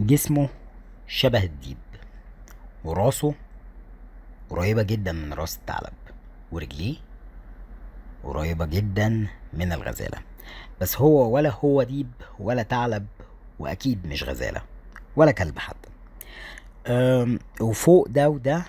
جسمه شبه الديب وراسه قريبة جدا من راس الثعلب ورجليه قريبة جدا من الغزالة بس هو ولا هو ديب ولا ثعلب وأكيد مش غزالة ولا كلب حتى وفوق ده وده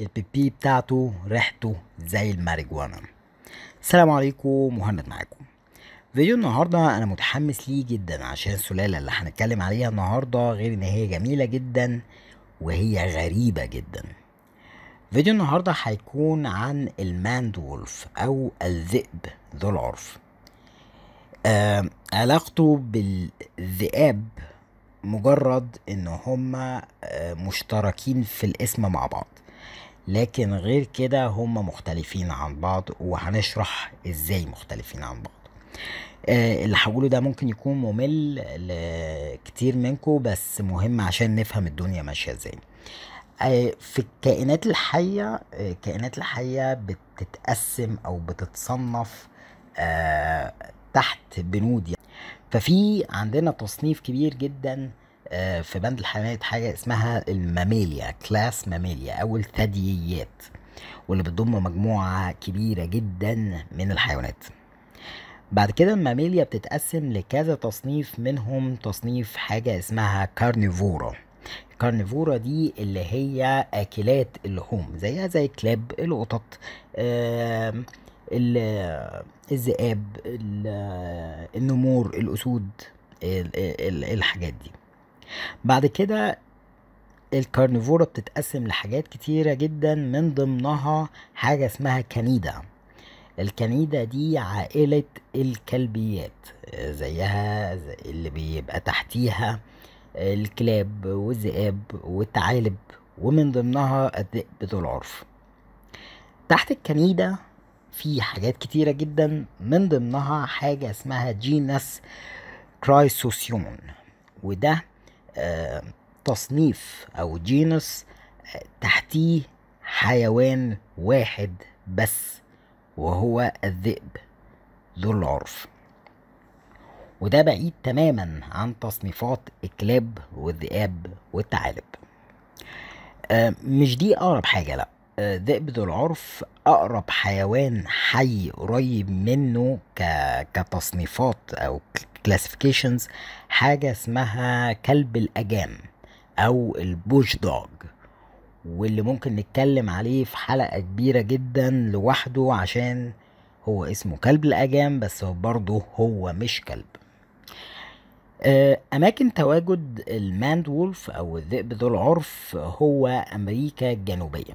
البيبي بتاعته ريحته زي الماريجوانا السلام عليكم مهند معاكم فيديو النهاردة أنا متحمس ليه جدا عشان السلالة اللي هنتكلم عليها النهاردة غير إن هي جميلة جدا وهي غريبة جدا فيديو النهاردة هيكون عن الماندولف أو الذئب ذو العرف آه علاقته بالذئاب مجرد إن هما آه مشتركين في الاسم مع بعض لكن غير كده هما مختلفين عن بعض وهنشرح ازاي مختلفين عن بعض آه، اللي هقوله ده ممكن يكون ممل لكتير منكم بس مهم عشان نفهم الدنيا ماشيه ازاي آه، في الكائنات الحيه الكائنات آه، الحيه بتتقسم او بتتصنف تحت بنود يعني ففي عندنا تصنيف كبير جدا في بند الحيوانات حاجه اسمها الماميليا كلاس ماميليا او الثدييات واللي بتضم مجموعه كبيره جدا من الحيوانات بعد كده الماميليا بتتقسم لكذا تصنيف منهم تصنيف حاجة اسمها كارنيفورا الكارنيفورا دي اللي هي أكلات اللحوم زيها زي الكلاب القطط الذئاب النمور الأسود الحاجات دي بعد كده الكارنيفورا بتتقسم لحاجات كتيرة جدا من ضمنها حاجة اسمها كنيدة الكنيدة دي عائلة الكلبيات زيها زي اللي بيبقى تحتيها الكلاب والذئاب والتعالب ومن ضمنها الذئب ذو العرف تحت الكنيدة في حاجات كتيرة جدا من ضمنها حاجة اسمها جينس كرايسوسيون وده آه، تصنيف او جينس آه، تحتيه حيوان واحد بس وهو الذئب ذو العرف وده بعيد تماما عن تصنيفات الكلاب والذئاب والثعالب آه، مش دي أقرب حاجة لأ آه، ذئب ذو العرف أقرب حيوان حي قريب منه كتصنيفات أو كلاسيفيكيشنز حاجة اسمها كلب الأجام أو البوش دوج واللي ممكن نتكلم عليه في حلقة كبيرة جدا لوحده عشان هو اسمه كلب الأجام بس برضه هو مش كلب آه، أماكن تواجد الماند وولف أو الذئب ذو العرف هو أمريكا الجنوبية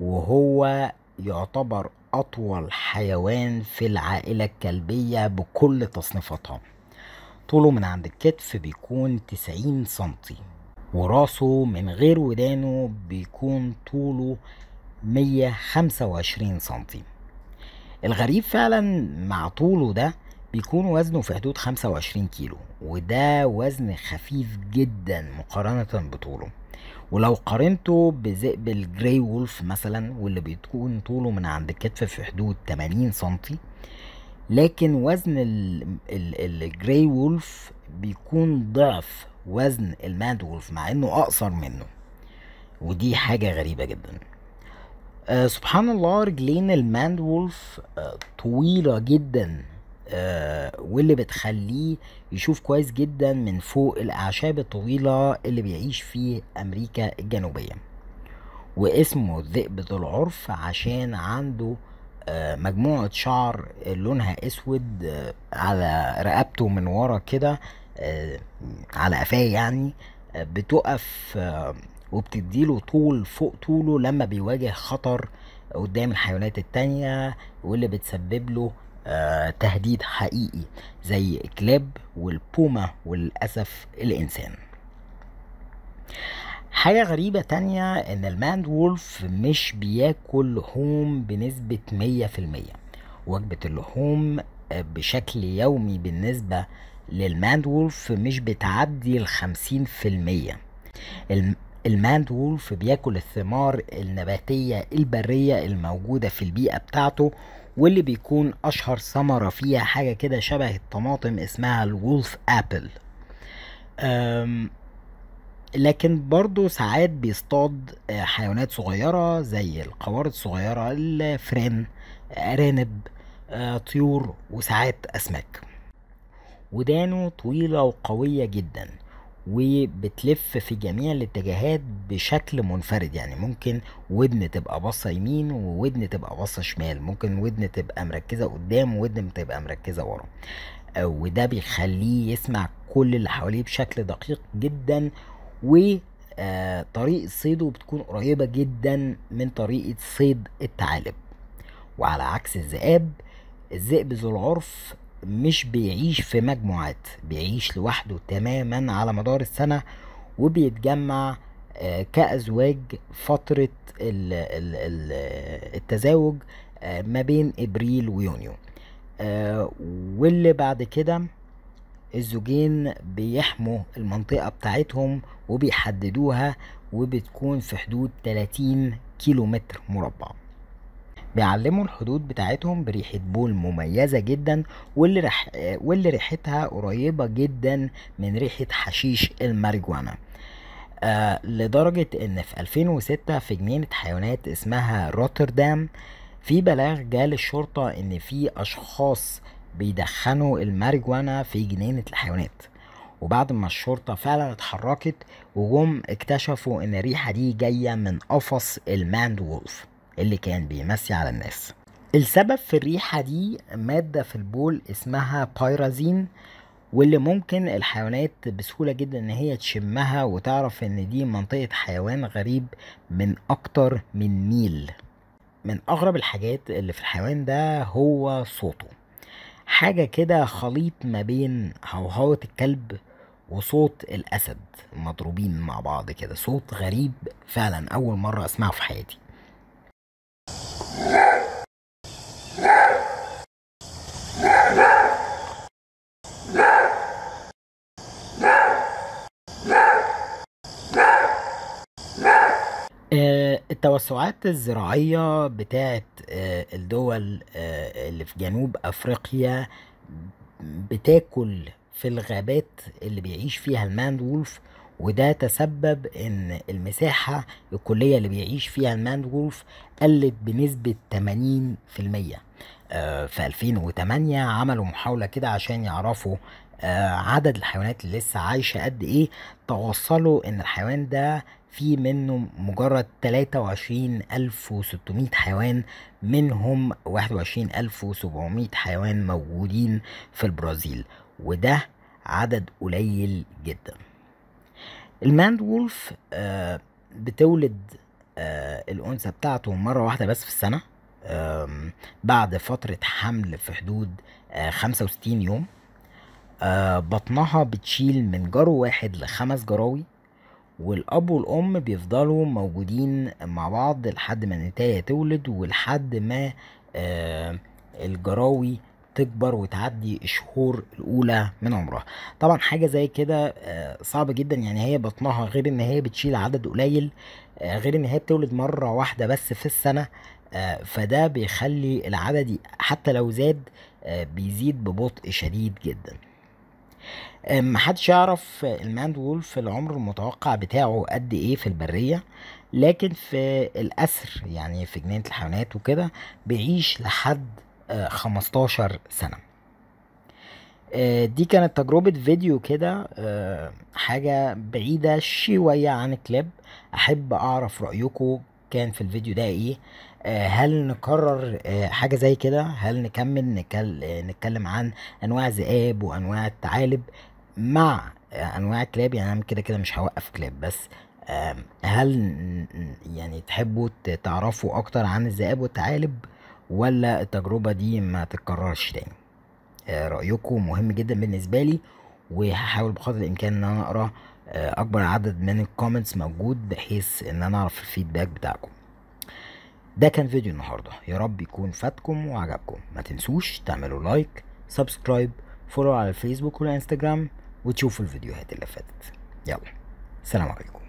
وهو يعتبر أطول حيوان في العائلة الكلبية بكل تصنيفاتها طوله من عند الكتف بيكون 90 سنتي وراسه من غير ودانه بيكون طوله 125 سنتي الغريب فعلا مع طوله ده بيكون وزنه في حدود 25 كيلو وده وزن خفيف جدا مقارنة بطوله ولو قارنته بذئب الجراي وولف مثلا واللي بيكون طوله من عند الكتف في حدود 80 سنتي لكن وزن الجراي وولف بيكون ضعف وزن وولف مع انه اقصر منه ودي حاجة غريبة جدا آه سبحان الله رجلين وولف آه طويلة جدا آه واللي بتخليه يشوف كويس جدا من فوق الأعشاب الطويلة اللي بيعيش في أمريكا الجنوبية واسمه الذئب ذو العرف عشان عنده آه مجموعة شعر لونها أسود آه على رقبته من ورا كده آه، على قفاه يعني آه، بتقف آه، وبتديله طول فوق طوله لما بيواجه خطر قدام الحيوانات التانية واللي بتسبب له تهديد حقيقي زي الكلاب والبوما وللأسف الإنسان حاجة غريبة تانية إن الماند وولف مش بياكل لحوم بنسبة مية في المية وجبة اللحوم بشكل يومي بالنسبة للماند وولف مش بتعدي الخمسين في المية الماند وولف بياكل الثمار النباتية البرية الموجودة في البيئة بتاعته واللي بيكون أشهر ثمرة فيها حاجة كده شبه الطماطم اسمها الولف أبل لكن برضو ساعات بيصطاد آه، حيوانات صغيرة زي القوارض الصغيرة الفرن آه، أرانب آه، طيور وساعات أسماك ودانه طويلة وقوية جدا وبتلف في جميع الاتجاهات بشكل منفرد يعني ممكن ودن تبقى باصة يمين وودن تبقى باصة شمال ممكن ودن تبقى مركزة قدام وودن تبقى مركزة ورا آه، وده بيخليه يسمع كل اللي حواليه بشكل دقيق جدا و آه، صيده بتكون قريبة جدا من طريقة صيد الثعالب وعلى عكس الذئاب الذئب ذو العرف مش بيعيش في مجموعات بيعيش لوحده تماما على مدار السنة وبيتجمع آه، كأزواج فترة التزاوج آه، ما بين إبريل ويونيو آه، واللي بعد كده الزوجين بيحموا المنطقة بتاعتهم وبيحددوها وبتكون في حدود 30 كيلو متر مربع بيعلموا الحدود بتاعتهم بريحة بول مميزة جدا واللي, رح... واللي ريحتها قريبة جدا من ريحة حشيش الماريجوانا آه لدرجة ان في 2006 في جنينة حيوانات اسمها روتردام في بلاغ جال الشرطة ان في اشخاص بيدخنوا الماريجوانا في جنينة الحيوانات وبعد ما الشرطة فعلا اتحركت وجم اكتشفوا ان الريحة دي جاية من قفص الماند وولف اللي كان بيمسي على الناس السبب في الريحة دي مادة في البول اسمها بايرازين واللي ممكن الحيوانات بسهولة جدا ان هي تشمها وتعرف ان دي منطقة حيوان غريب من اكتر من ميل من اغرب الحاجات اللي في الحيوان ده هو صوته حاجة كده خليط ما بين هوهوة الكلب وصوت الاسد مضروبين مع بعض كده صوت غريب فعلا اول مرة اسمعه في حياتي التوسعات الزراعية بتاعت آه، الدول آه، اللي في جنوب أفريقيا بتاكل في الغابات اللي بيعيش فيها الماند وولف وده تسبب ان المساحة الكلية اللي بيعيش فيها الماند وولف قلت بنسبة 80% في 2008 آه، عملوا محاولة كده عشان يعرفوا عدد الحيوانات اللي لسه عايشة قد ايه توصلوا ان الحيوان ده في منه مجرد 23600 حيوان منهم 21700 حيوان موجودين في البرازيل وده عدد قليل جدا الماند وولف آه، بتولد آه، الأنثى بتاعته مرة واحدة بس في السنة بعد فترة حمل في حدود 65 آه، يوم بطنها بتشيل من جرو واحد لخمس جراوي والاب والام بيفضلوا موجودين مع بعض لحد ما النتاية تولد ولحد ما آه، الجراوي تكبر وتعدي الشهور الاولى من عمرها طبعا حاجه زي كده آه، صعبة جدا يعني هي بطنها غير ان هي بتشيل عدد قليل آه، غير ان هي بتولد مره واحده بس في السنه فده بيخلي العدد حتى لو زاد بيزيد ببطء شديد جدا محدش يعرف الماند وولف العمر المتوقع بتاعه قد ايه في البرية لكن في الأسر يعني في جنينة الحيوانات وكده بيعيش لحد 15 آه، سنة آه، دي كانت تجربة فيديو كده آه، حاجة بعيدة شوية عن كليب أحب أعرف رأيكم كان في الفيديو ده ايه آه، هل نكرر آه، حاجة زي كده هل نكمل نتكلم عن أنواع ذئاب وأنواع الثعالب مع آه، أنواع الكلاب يعني أنا كده كده مش هوقف كلاب بس هل يعني تحبوا تعرفوا أكتر عن الذئاب والثعالب ولا التجربة دي ما تتكررش تاني رأيكم مهم جدا بالنسبة لي وهحاول بقدر الإمكان إن أنا أقرأ أكبر عدد من الكومنتس موجود بحيث إن أنا أعرف الفيدباك بتاعكم ده كان فيديو النهارده يا رب يكون فاتكم وعجبكم ما تنسوش تعملوا لايك سبسكرايب فولو على الفيسبوك والانستجرام وتشوفوا الفيديوهات اللي فاتت يلا سلام عليكم